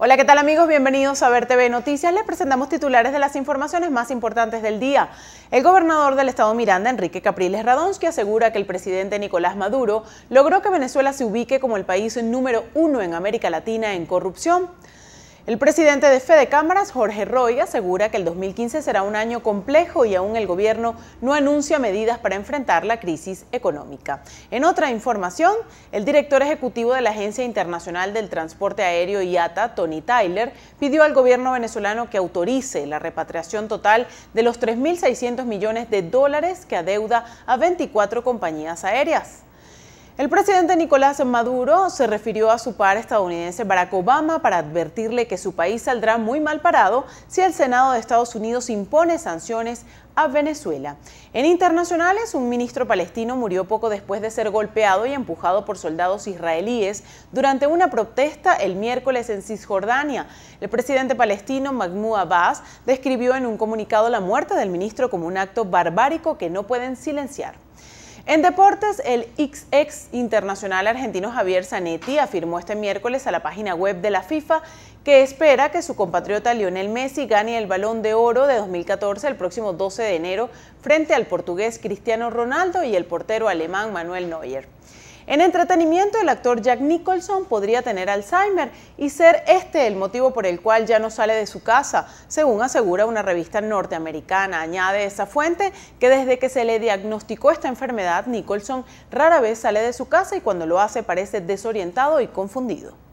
Hola, ¿qué tal amigos? Bienvenidos a Ver Noticias. Les presentamos titulares de las informaciones más importantes del día. El gobernador del estado Miranda, Enrique Capriles Radonsky, asegura que el presidente Nicolás Maduro logró que Venezuela se ubique como el país número uno en América Latina en corrupción. El presidente de Fede Cámaras, Jorge Roy, asegura que el 2015 será un año complejo y aún el gobierno no anuncia medidas para enfrentar la crisis económica. En otra información, el director ejecutivo de la Agencia Internacional del Transporte Aéreo IATA, Tony Tyler, pidió al gobierno venezolano que autorice la repatriación total de los 3.600 millones de dólares que adeuda a 24 compañías aéreas. El presidente Nicolás Maduro se refirió a su par estadounidense Barack Obama para advertirle que su país saldrá muy mal parado si el Senado de Estados Unidos impone sanciones a Venezuela. En internacionales, un ministro palestino murió poco después de ser golpeado y empujado por soldados israelíes durante una protesta el miércoles en Cisjordania. El presidente palestino Mahmoud Abbas describió en un comunicado la muerte del ministro como un acto barbárico que no pueden silenciar. En deportes, el ex, internacional argentino Javier Zanetti afirmó este miércoles a la página web de la FIFA que espera que su compatriota Lionel Messi gane el Balón de Oro de 2014 el próximo 12 de enero frente al portugués Cristiano Ronaldo y el portero alemán Manuel Neuer. En entretenimiento, el actor Jack Nicholson podría tener Alzheimer y ser este el motivo por el cual ya no sale de su casa, según asegura una revista norteamericana. Añade esa fuente que desde que se le diagnosticó esta enfermedad, Nicholson rara vez sale de su casa y cuando lo hace parece desorientado y confundido.